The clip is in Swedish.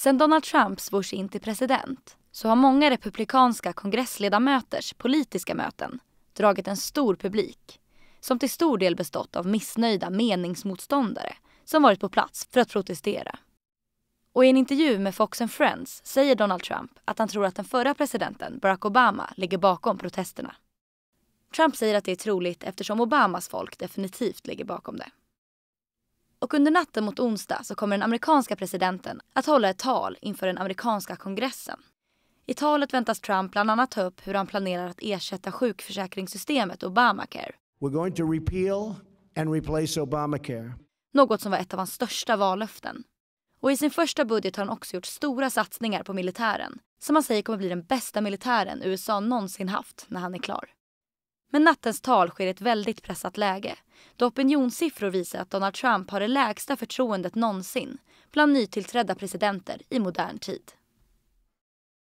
Sen Donald Trump svors in till president så har många republikanska kongressledamöters politiska möten dragit en stor publik som till stor del bestått av missnöjda meningsmotståndare som varit på plats för att protestera. Och i en intervju med Fox and Friends säger Donald Trump att han tror att den förra presidenten Barack Obama ligger bakom protesterna. Trump säger att det är troligt eftersom Obamas folk definitivt ligger bakom det. Och under natten mot onsdag så kommer den amerikanska presidenten att hålla ett tal inför den amerikanska kongressen. I talet väntas Trump bland annat ta upp hur han planerar att ersätta sjukförsäkringssystemet Obamacare. We're going to repeal and replace Obamacare. Något som var ett av hans största vallöften. Och i sin första budget har han också gjort stora satsningar på militären som han säger kommer bli den bästa militären USA någonsin haft när han är klar. Men nattens tal sker i ett väldigt pressat läge då opinionssiffror visar att Donald Trump har det lägsta förtroendet någonsin bland nytillträdda presidenter i modern tid.